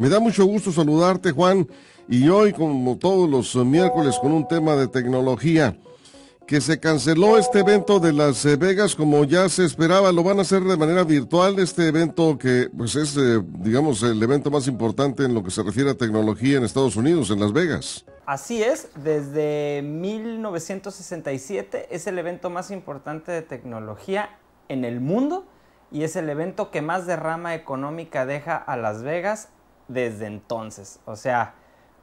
Me da mucho gusto saludarte, Juan, y hoy, como todos los miércoles, con un tema de tecnología, que se canceló este evento de Las Vegas como ya se esperaba, lo van a hacer de manera virtual, este evento que pues es, eh, digamos, el evento más importante en lo que se refiere a tecnología en Estados Unidos, en Las Vegas. Así es, desde 1967 es el evento más importante de tecnología en el mundo y es el evento que más derrama económica deja a Las Vegas desde entonces. O sea,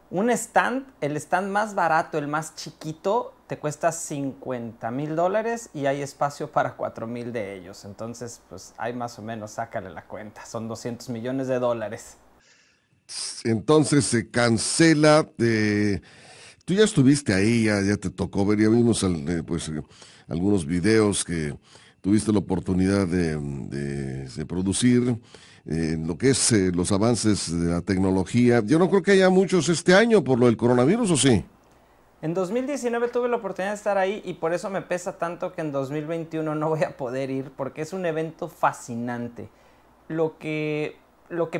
un stand, el stand más barato, el más chiquito, te cuesta 50 mil dólares y hay espacio para 4 mil de ellos. Entonces, pues hay más o menos, sácale la cuenta, son 200 millones de dólares. Entonces se cancela. de... Eh, tú ya estuviste ahí, ya, te tocó ver, ya vimos eh, pues, eh, algunos videos que tuviste la oportunidad de producir en lo que es eh, los avances de la tecnología. Yo no creo que haya muchos este año por lo del coronavirus, ¿o sí? En 2019 tuve la oportunidad de estar ahí y por eso me pesa tanto que en 2021 no voy a poder ir porque es un evento fascinante. Lo que,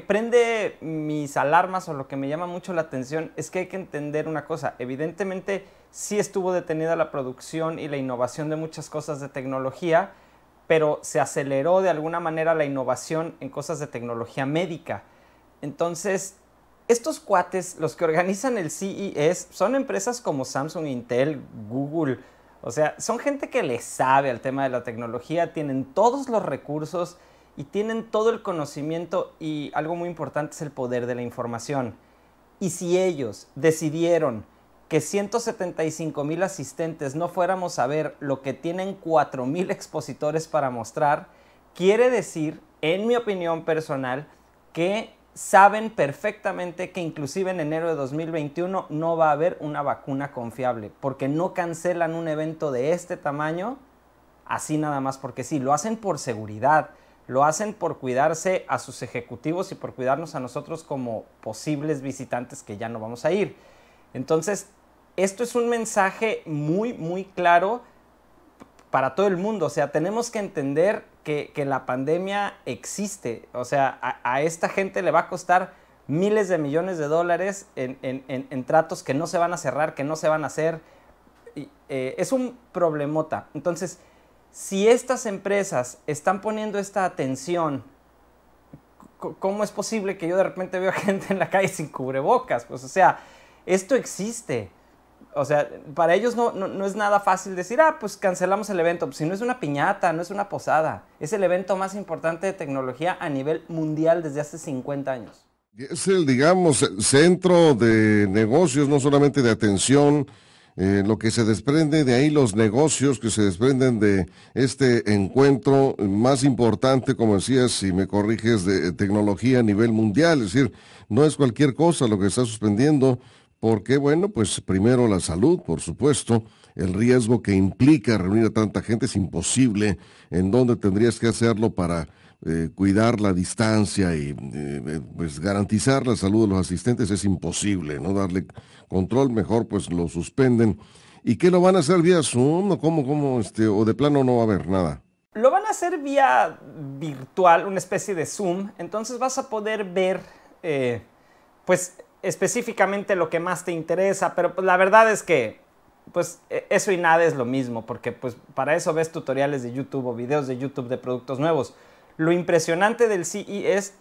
prende mis alarmas o lo que me llama mucho la atención es que hay que entender una cosa. Evidentemente sí estuvo detenida la producción y la innovación de muchas cosas de tecnología, pero se aceleró de alguna manera la innovación en cosas de tecnología médica. Entonces, estos cuates, los que organizan el CES, son empresas como Samsung, Intel, Google, o sea, son gente que le sabe al tema de la tecnología, tienen todos los recursos y tienen todo el conocimiento y algo muy importante es el poder de la información. Y si ellos decidieron que 175 mil asistentes no fuéramos a ver lo que tienen 4 mil expositores para mostrar, quiere decir, en mi opinión personal, que saben perfectamente que inclusive en enero de 2021 no va a haber una vacuna confiable, porque no cancelan un evento de este tamaño así nada más, porque sí, lo hacen por seguridad, lo hacen por cuidarse a sus ejecutivos y por cuidarnos a nosotros como posibles visitantes que ya no vamos a ir. Entonces, esto es un mensaje muy, muy claro para todo el mundo. O sea, tenemos que entender que, la pandemia existe. O sea, a, esta gente le va a costar miles de millones de dólares en, tratos que no se van a cerrar, que no se van a hacer. Eh, es un problemota. Entonces, si estas empresas están poniendo esta atención, ¿cómo es posible que yo de repente veo gente en la calle sin cubrebocas? Pues, o sea, esto existe. O sea, para ellos no, es nada fácil decir, ah, pues cancelamos el evento. si no es una piñata, no es una posada. Es el evento más importante de tecnología a nivel mundial desde hace 50 años. Es el, digamos, centro de negocios, no solamente de atención, eh, lo que se desprende de ahí, los negocios que se desprenden de este encuentro más importante, como decías, si me corriges, de tecnología a nivel mundial. Es decir, no es cualquier cosa lo que está suspendiendo porque, bueno, pues primero la salud, por supuesto, el riesgo que implica reunir a tanta gente es imposible, en dónde tendrías que hacerlo para eh, cuidar la distancia y eh, eh, pues garantizar la salud de los asistentes es imposible, ¿no? Darle control, mejor pues lo suspenden. ¿Y qué lo van a hacer vía Zoom o cómo, cómo, este, o de plano no va a haber nada? Lo van a hacer vía virtual, una especie de Zoom, entonces vas a poder ver, pues específicamente lo que más te interesa, pero pues, la verdad es que pues e, eso y nada es lo mismo, porque pues para eso ves tutoriales de YouTube o videos de YouTube de productos nuevos. Lo impresionante del CES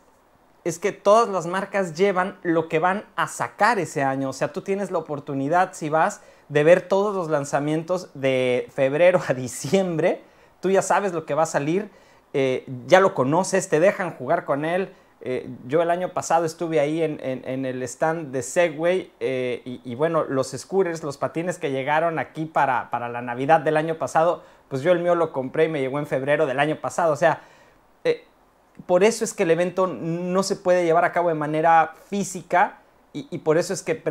es que todas las marcas llevan lo que van a sacar ese año. O sea, tú tienes la oportunidad, si vas, de ver todos los lanzamientos de febrero a diciembre. Tú ya sabes lo que va a salir, eh, ya lo conoces, te dejan jugar con él. Eh, yo el año pasado estuve ahí en, el stand de Segway eh, y, bueno, los scooters, los patines que llegaron aquí para, la Navidad del año pasado, pues yo el mío lo compré y me llegó en febrero del año pasado. O sea, eh, por eso es que el evento no se puede llevar a cabo de manera física y, por eso es que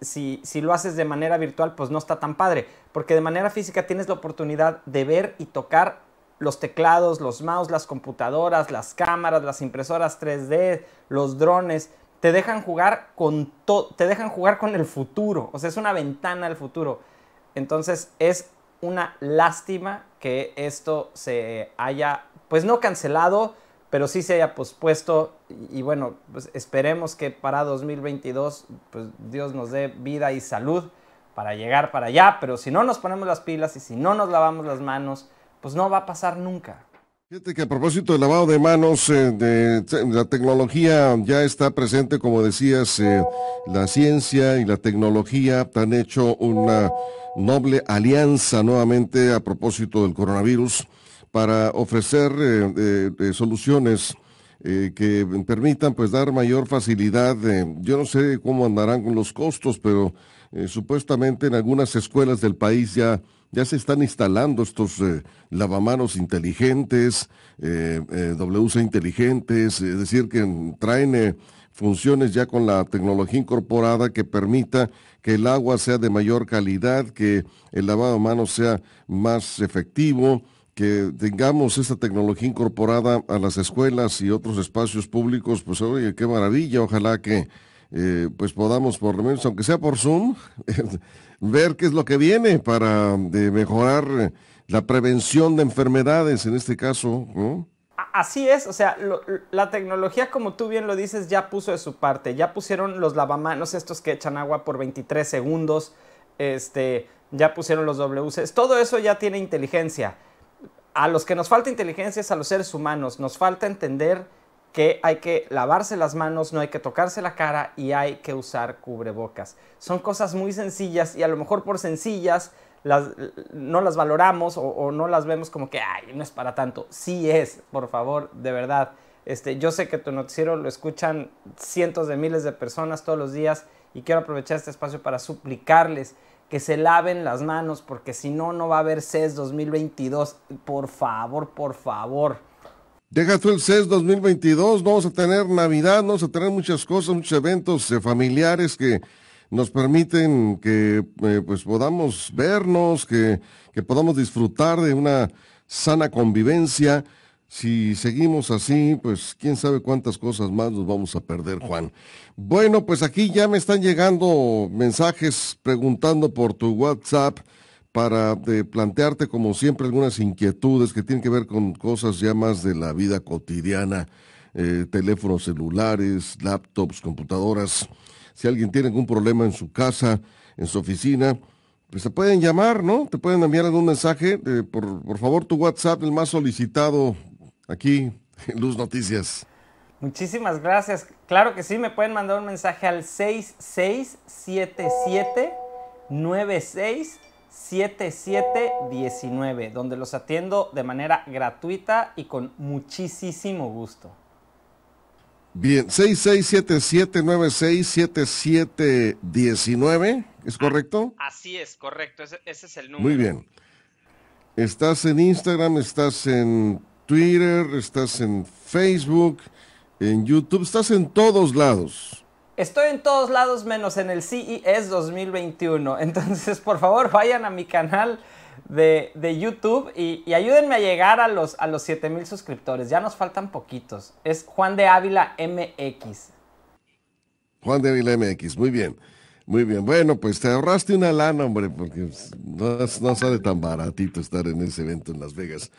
si, si lo haces de manera virtual, pues no está tan padre, porque de manera física tienes la oportunidad de ver y tocar los teclados, los mouse, las computadoras, las cámaras, las impresoras 3D, los drones, te dejan jugar con te dejan jugar con el futuro, o sea, es una ventana al futuro. Entonces, es una lástima que esto se haya pues no cancelado, pero sí se haya pospuesto y, y bueno, pues esperemos que para 2022 pues Dios nos dé vida y salud para llegar para allá, pero si no nos ponemos las pilas y si no nos lavamos las manos, pues no va a pasar nunca. Fíjate que a propósito del lavado de manos, eh, de, la tecnología ya está presente, como decías, eh, la ciencia y la tecnología han hecho una noble alianza nuevamente a propósito del coronavirus para ofrecer eh, soluciones que permitan pues dar mayor facilidad. yo no sé cómo andarán con los costos, pero supuestamente en algunas escuelas del país ya ya se están instalando estos eh, lavamanos inteligentes, eh, eh WC inteligentes, es decir, que traen eh, funciones ya con la tecnología incorporada que permita que el agua sea de mayor calidad, que el lavado de manos sea más efectivo, que tengamos esta tecnología incorporada a las escuelas y otros espacios públicos, pues oye, qué maravilla, ojalá que pues podamos por lo menos, aunque sea por Zoom, ver qué es lo que viene para eh, mejorar eh, la prevención de enfermedades, en este caso, Así es, o sea, la tecnología, como tú bien lo dices, ya puso de su parte. Ya pusieron los lavamanos estos que echan agua por 23 segundos, este, ya pusieron los WCs, todo eso ya tiene inteligencia. A los que nos falta inteligencia es a los seres humanos, nos falta entender que hay que lavarse las manos, no hay que tocarse la cara y hay que usar cubrebocas. Son cosas muy sencillas y a lo mejor por sencillas las, no las valoramos o, no las vemos como que, ay, no es para tanto. Sí es, por favor, de verdad. Este, yo sé que tu noticiero lo escuchan cientos de miles de personas todos los días y quiero aprovechar este espacio para suplicarles que se laven las manos porque si no, no va a haber CES 2022. Por favor, por favor. Deja tú el CES 2022, vamos a tener Navidad, vamos a tener muchas cosas, muchos eventos eh, familiares que nos permiten que eh, pues podamos vernos, que, que podamos disfrutar de una sana convivencia. Si seguimos así, pues quién sabe cuántas cosas más nos vamos a perder, Juan. Bueno, pues aquí ya me están llegando mensajes preguntando por tu WhatsApp para eh, plantearte, como siempre, algunas inquietudes que tienen que ver con cosas ya más de la vida cotidiana, eh, teléfonos celulares, laptops, computadoras. Si alguien tiene algún problema en su casa, en su oficina, pues se pueden llamar, ¿no? Te pueden enviar algún mensaje. Eh, por, favor, tu WhatsApp, el más solicitado aquí en Luz Noticias. Muchísimas gracias. Claro que sí, me pueden mandar un mensaje al 667796 96 7719, donde los atiendo de manera gratuita y con muchísimo gusto. Bien, 6677967719, ¿es correcto? Así es, correcto, ese, ese, es el número. Muy bien. Estás en Instagram, estás en Twitter, estás en Facebook, en YouTube, estás en todos lados. Estoy en todos lados menos en el CES 2021. Entonces, por favor, vayan a mi canal de, YouTube y, ayúdenme a llegar a los, a los 7000 suscriptores. Ya nos faltan poquitos. Es Juan de Ávila MX. Juan de Ávila MX, muy bien. Muy bien, bueno, pues te ahorraste una lana, hombre, porque no, sale tan baratito estar en ese evento en Las Vegas.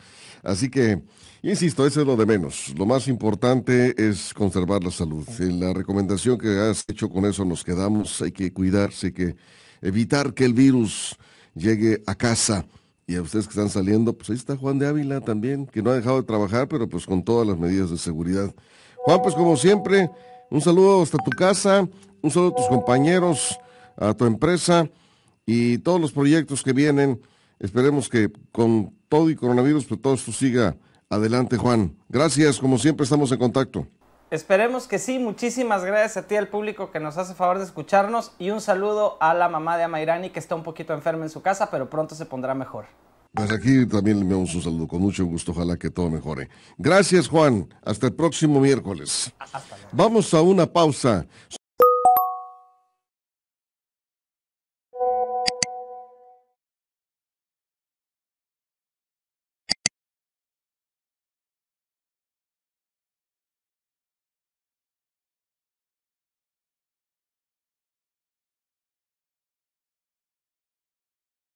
Así que, insisto, eso es lo de menos. Lo más importante es conservar la salud. En la recomendación que has hecho con eso nos quedamos, hay que cuidarse, hay que evitar que el virus llegue a casa. Y a ustedes que están saliendo, pues ahí está Juan de Ávila también, que no ha dejado de trabajar, pero pues con todas las medidas de seguridad. Juan, pues como siempre, un saludo hasta tu casa un saludo a tus compañeros, a tu empresa y todos los proyectos que vienen. Esperemos que con todo y coronavirus, pero todo esto siga adelante, Juan. Gracias, como siempre estamos en contacto. Esperemos que sí, muchísimas gracias a ti, al público que nos hace favor de escucharnos y un saludo a la mamá de Amairani que está un poquito enferma en su casa, pero pronto se pondrá mejor. Pues aquí también le mando un saludo con mucho gusto, ojalá que todo mejore. Gracias Juan, hasta el próximo miércoles. Vamos a una pausa.